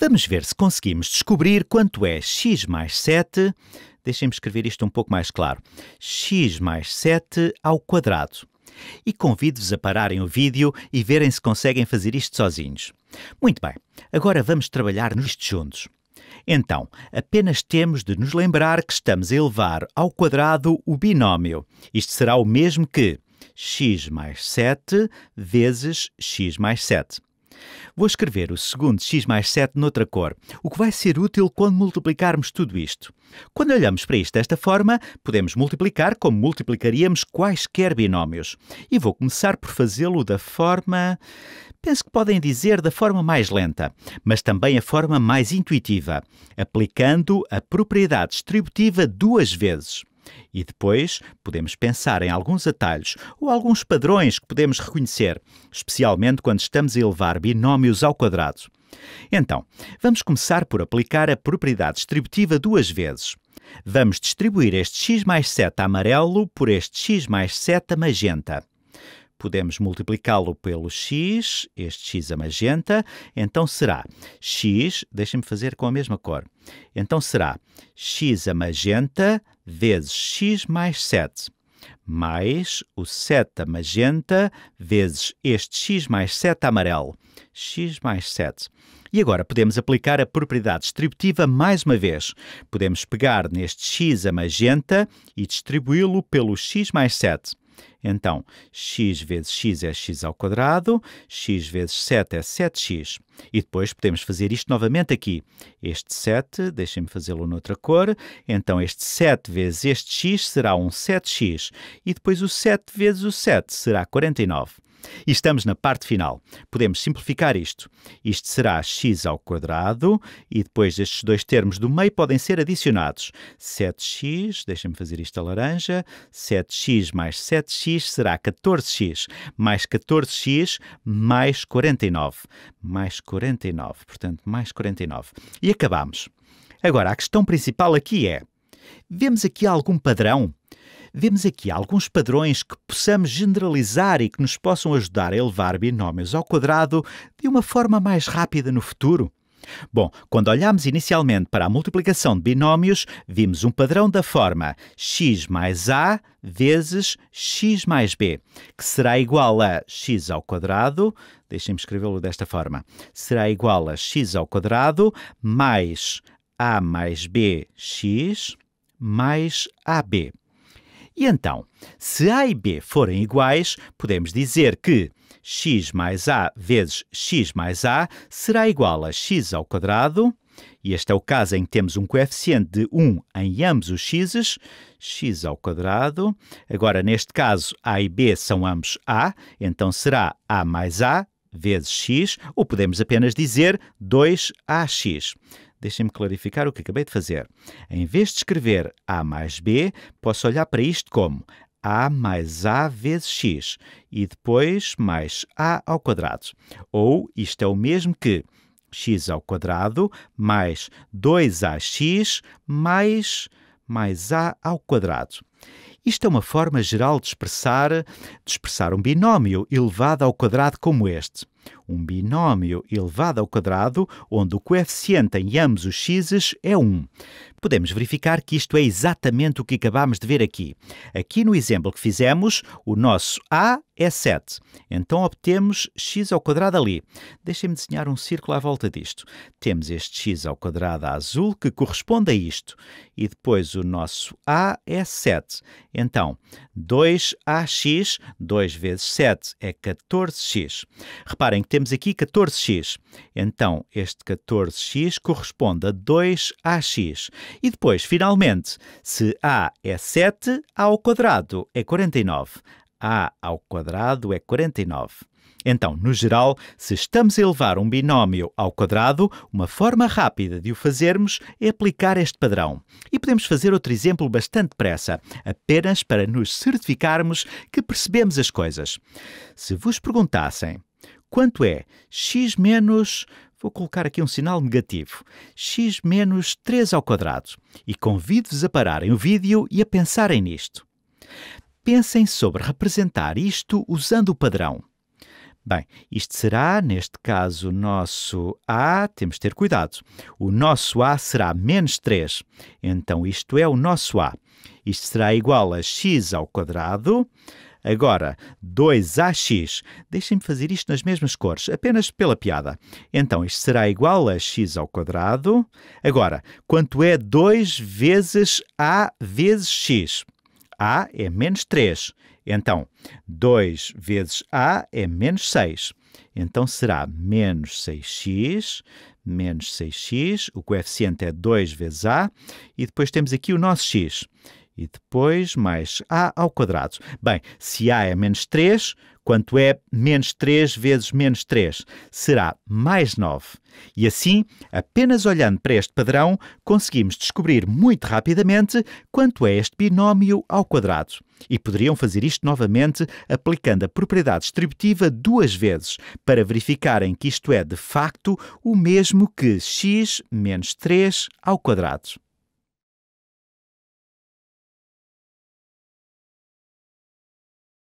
Vamos ver se conseguimos descobrir quanto é x mais 7. Deixem-me escrever isto um pouco mais claro. x mais 7 ao quadrado. E convido-vos a pararem o vídeo e verem se conseguem fazer isto sozinhos. Muito bem, agora vamos trabalhar nisto juntos. Então, apenas temos de nos lembrar que estamos a elevar ao quadrado o binómio. Isto será o mesmo que x mais 7 vezes x mais 7. Vou escrever o segundo x mais 7 noutra cor, o que vai ser útil quando multiplicarmos tudo isto. Quando olhamos para isto desta forma, podemos multiplicar como multiplicaríamos quaisquer binómios. E vou começar por fazê-lo da forma. Penso que podem dizer da forma mais lenta, mas também a forma mais intuitiva, aplicando a propriedade distributiva duas vezes. E depois podemos pensar em alguns atalhos ou alguns padrões que podemos reconhecer, especialmente quando estamos a elevar binómios ao quadrado. Então, vamos começar por aplicar a propriedade distributiva duas vezes. Vamos distribuir este x mais 7 amarelo por este x mais 7 magenta. Podemos multiplicá-lo pelo x, este x a magenta, então será x, deixem-me fazer com a mesma cor, então será x a magenta vezes x mais 7, mais o 7 a magenta vezes este x mais 7 a amarelo. x mais 7. E agora podemos aplicar a propriedade distributiva mais uma vez. Podemos pegar neste x a magenta e distribuí-lo pelo x mais 7. Então, x vezes x é x ao quadrado, x vezes 7 é 7x. E depois podemos fazer isto novamente aqui. Este 7, deixem-me fazê-lo noutra cor. Então, este 7 vezes este x será um 7x. E depois o 7 vezes o 7 será 49. E estamos na parte final. Podemos simplificar isto. Isto será x ao quadrado e depois estes dois termos do meio podem ser adicionados. 7x, deixa-me fazer isto a laranja, 7x mais 7x será 14x, mais 14x mais 49, mais 49, portanto mais 49. E acabamos. Agora, a questão principal aqui é, vemos aqui algum padrão? vemos aqui alguns padrões que possamos generalizar e que nos possam ajudar a elevar binómios ao quadrado de uma forma mais rápida no futuro? Bom, quando olhámos inicialmente para a multiplicação de binómios, vimos um padrão da forma x mais a vezes x mais b, que será igual a x ao quadrado, deixem-me escrevê-lo desta forma, será igual a x ao quadrado mais a mais b x mais ab. E então, se A e B forem iguais, podemos dizer que x mais a vezes x mais a será igual a x ao quadrado, e este é o caso em que temos um coeficiente de 1 em ambos os x's, x ao quadrado. Agora, neste caso, a e b são ambos a, então será a mais a vezes x, ou podemos apenas dizer 2ax. Deixem-me clarificar o que acabei de fazer. Em vez de escrever A mais B, posso olhar para isto como a mais a vezes x e depois mais a ao quadrado. Ou isto é o mesmo que x ao quadrado mais 2ax mais mais a ao quadrado. Isto é uma forma geral de expressar, de expressar um binómio elevado ao quadrado como este. Um binómio elevado ao quadrado, onde o coeficiente em ambos os x's é 1 podemos verificar que isto é exatamente o que acabámos de ver aqui. Aqui no exemplo que fizemos, o nosso A é 7. Então obtemos x ao quadrado ali. Deixem-me desenhar um círculo à volta disto. Temos este x ao quadrado azul que corresponde a isto. E depois o nosso a é 7. Então, 2ax, 2 vezes 7 é 14x. Reparem que temos aqui 14x. Então, este 14x corresponde a 2ax. E depois, finalmente, se A é 7, A ao quadrado é 49. A ao quadrado é 49. Então, no geral, se estamos a elevar um binómio ao quadrado, uma forma rápida de o fazermos é aplicar este padrão. E podemos fazer outro exemplo bastante depressa, apenas para nos certificarmos que percebemos as coisas. Se vos perguntassem quanto é x menos Vou colocar aqui um sinal negativo. x menos 3 ao quadrado. E convido-vos a pararem o vídeo e a pensarem nisto. Pensem sobre representar isto usando o padrão. Bem, isto será, neste caso, o nosso A, temos de ter cuidado. O nosso A será menos 3. Então, isto é o nosso A. Isto será igual a x ao quadrado Agora, 2ax. Deixem-me fazer isto nas mesmas cores, apenas pela piada. Então, isto será igual a x ao quadrado. Agora, quanto é 2 vezes a vezes x? a é menos 3. Então, 2 vezes a é menos 6. Então, será menos 6x menos 6x. O coeficiente é 2 vezes a. E depois temos aqui o nosso x e depois mais A ao quadrado. Bem, se A é menos 3, quanto é menos 3 vezes menos 3? Será mais 9. E assim, apenas olhando para este padrão, conseguimos descobrir muito rapidamente quanto é este binómio ao quadrado. E poderiam fazer isto novamente aplicando a propriedade distributiva duas vezes, para verificarem que isto é de facto o mesmo que x menos 3 ao quadrado.